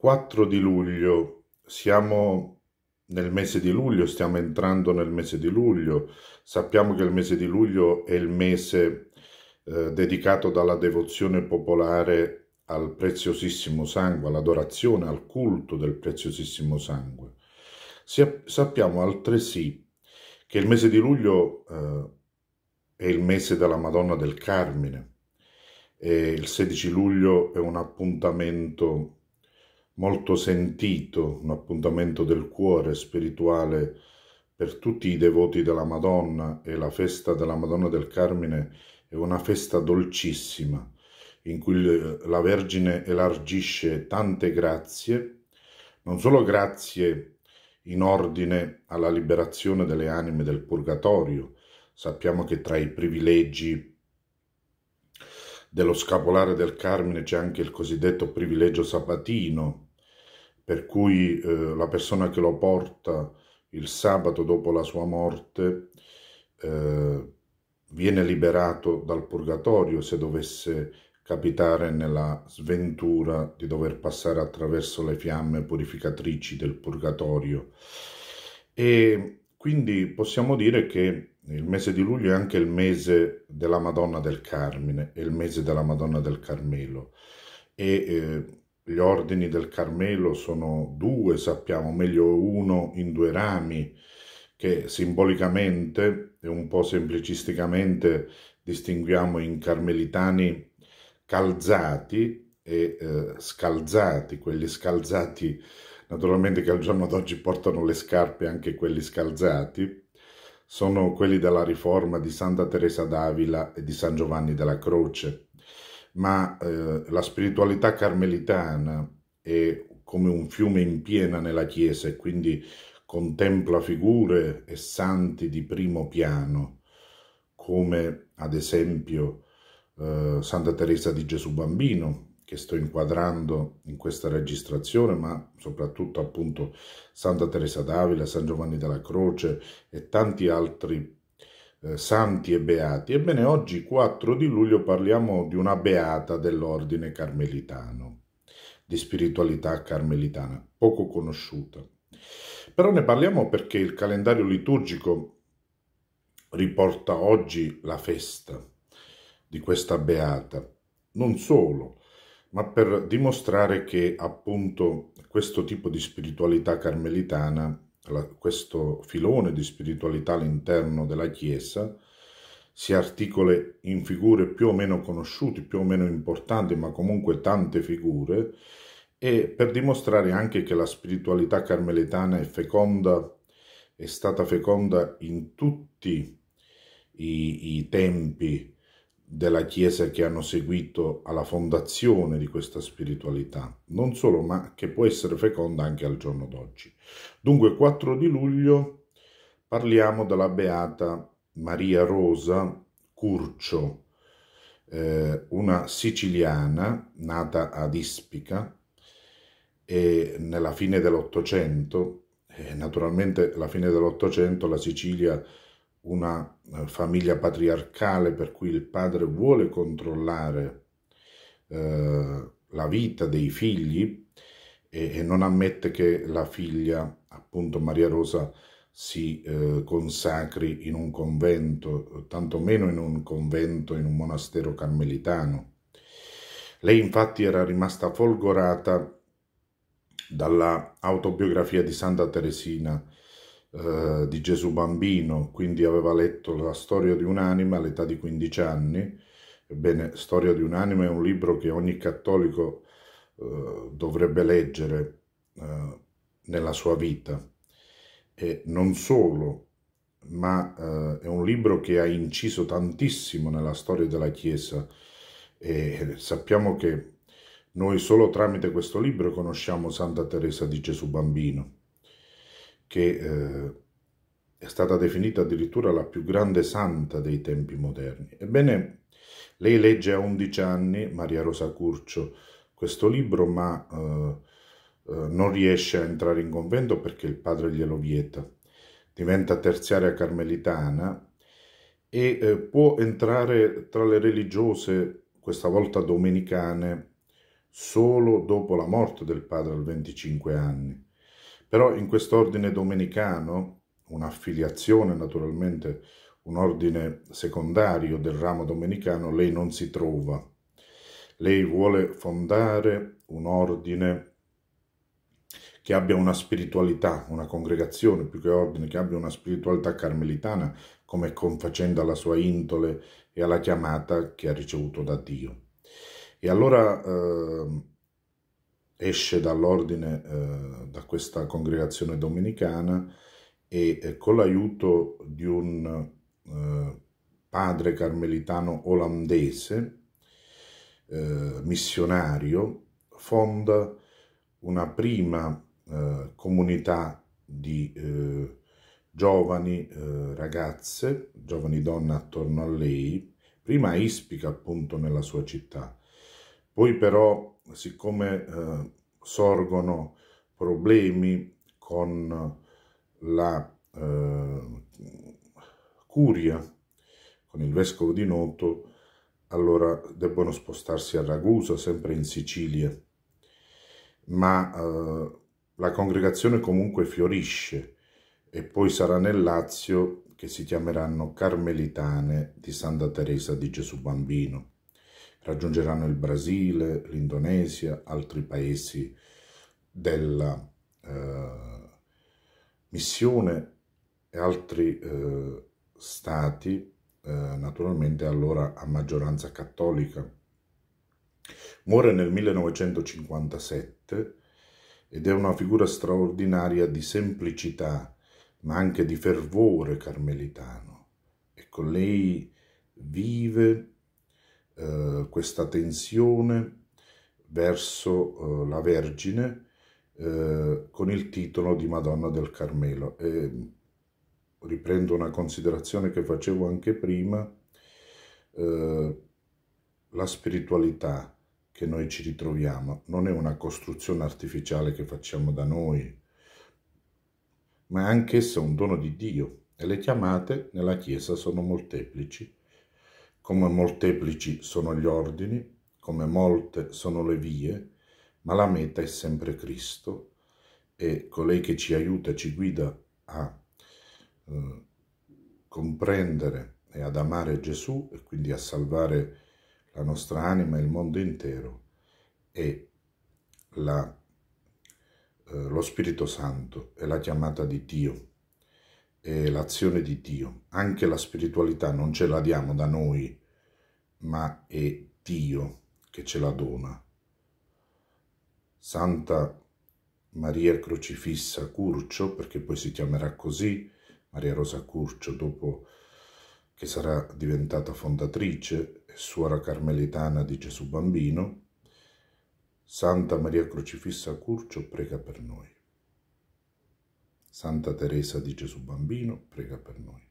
4 di luglio, siamo nel mese di luglio, stiamo entrando nel mese di luglio, sappiamo che il mese di luglio è il mese eh, dedicato dalla devozione popolare al preziosissimo sangue, all'adorazione, al culto del preziosissimo sangue. Si, sappiamo altresì che il mese di luglio eh, è il mese della Madonna del Carmine e il 16 luglio è un appuntamento molto sentito, un appuntamento del cuore spirituale per tutti i devoti della Madonna e la festa della Madonna del Carmine è una festa dolcissima in cui la Vergine elargisce tante grazie, non solo grazie in ordine alla liberazione delle anime del purgatorio, sappiamo che tra i privilegi dello scapolare del Carmine c'è anche il cosiddetto privilegio sabatino, per cui eh, la persona che lo porta il sabato dopo la sua morte eh, viene liberato dal purgatorio se dovesse capitare nella sventura di dover passare attraverso le fiamme purificatrici del purgatorio. E quindi possiamo dire che il mese di luglio è anche il mese della Madonna del Carmine, è il mese della Madonna del Carmelo. E eh, gli ordini del Carmelo sono due, sappiamo meglio uno in due rami, che simbolicamente e un po' semplicisticamente distinguiamo in carmelitani calzati e eh, scalzati, quelli scalzati naturalmente che al giorno d'oggi portano le scarpe anche quelli scalzati, sono quelli della riforma di Santa Teresa d'Avila e di San Giovanni della Croce ma eh, la spiritualità carmelitana è come un fiume in piena nella Chiesa e quindi contempla figure e santi di primo piano, come ad esempio eh, Santa Teresa di Gesù Bambino, che sto inquadrando in questa registrazione, ma soprattutto appunto Santa Teresa d'Avila, San Giovanni della Croce e tanti altri eh, santi e beati. Ebbene, oggi 4 di luglio parliamo di una beata dell'ordine carmelitano, di spiritualità carmelitana, poco conosciuta. Però ne parliamo perché il calendario liturgico riporta oggi la festa di questa beata. Non solo, ma per dimostrare che appunto questo tipo di spiritualità carmelitana la, questo filone di spiritualità all'interno della Chiesa si articola in figure più o meno conosciute, più o meno importanti, ma comunque tante figure, e per dimostrare anche che la spiritualità carmelitana è feconda, è stata feconda in tutti i, i tempi, della Chiesa che hanno seguito alla fondazione di questa spiritualità, non solo, ma che può essere feconda anche al giorno d'oggi. Dunque, 4 di luglio parliamo della beata Maria Rosa Curcio, eh, una siciliana nata ad Ispica e nella fine dell'Ottocento, eh, naturalmente alla fine dell'Ottocento la Sicilia una eh, famiglia patriarcale per cui il padre vuole controllare eh, la vita dei figli e, e, non ammette che la figlia, appunto Maria Rosa, si eh, consacri in un convento, tantomeno in un convento, in un monastero carmelitano. Lei infatti era rimasta folgorata dalla autobiografia di Santa Teresina eh, di Gesù bambino, quindi aveva letto la storia di un'anima all'età di 15 anni. Ebbene, Storia di un'anima è un libro che ogni cattolico eh, dovrebbe leggere eh, nella sua vita. E non solo, ma eh, è un libro che ha inciso tantissimo nella storia della Chiesa e sappiamo che noi solo tramite questo libro conosciamo Santa Teresa di Gesù Bambino che eh, è stata definita addirittura la più grande santa dei tempi moderni. Ebbene, lei legge a 11 anni, Maria Rosa Curcio, questo libro, ma eh, eh, non riesce a entrare in convento perché il padre glielo vieta. Diventa terziaria carmelitana e eh, può entrare tra le religiose, questa volta domenicane, solo dopo la morte del padre al 25 anni. Però in quest'ordine domenicano, un'affiliazione naturalmente, un ordine secondario del ramo domenicano, lei non si trova. Lei vuole fondare un ordine che abbia una spiritualità, una congregazione più che ordine, che abbia una spiritualità carmelitana come confacendo alla sua intole e alla chiamata che ha ricevuto da Dio. E allora eh, esce dall'ordine, eh, da questa congregazione domenicana e eh, con l'aiuto di un eh, padre carmelitano olandese, eh, missionario, fonda una prima eh, comunità di eh, giovani ragazze, giovani donne attorno a lei, prima Ispica appunto nella sua città, poi però, siccome eh, sorgono problemi con la eh, curia, con il vescovo di Noto, allora debbono spostarsi a Ragusa, sempre in Sicilia. Ma eh, la congregazione comunque fiorisce e poi sarà nel Lazio che si chiameranno Carmelitane di Santa Teresa di Gesù Bambino raggiungeranno il Brasile, l'Indonesia, altri paesi della eh, missione e altri eh, stati, eh, naturalmente allora a maggioranza cattolica. Muore nel 1957 ed è una figura straordinaria di semplicità, ma anche di fervore carmelitano. E con lei vive eh, questa tensione verso eh, la Vergine eh, con il titolo di Madonna del Carmelo. E riprendo una considerazione che facevo anche prima, eh, la spiritualità che noi ci ritroviamo non è una costruzione artificiale che facciamo da noi, ma è anch'essa un dono di Dio e le chiamate nella Chiesa sono molteplici come molteplici sono gli ordini, come molte sono le vie, ma la meta è sempre Cristo e colei che ci aiuta, ci guida a eh, comprendere e ad amare Gesù e quindi a salvare la nostra anima e il mondo intero è la, eh, lo Spirito Santo e la chiamata di Dio è l'azione di Dio. Anche la spiritualità non ce la diamo da noi, ma è Dio che ce la dona. Santa Maria Crocifissa Curcio, perché poi si chiamerà così, Maria Rosa Curcio, dopo che sarà diventata fondatrice e suora carmelitana di Gesù Bambino, Santa Maria Crocifissa Curcio prega per noi. Santa Teresa di Gesù Bambino, prega per noi.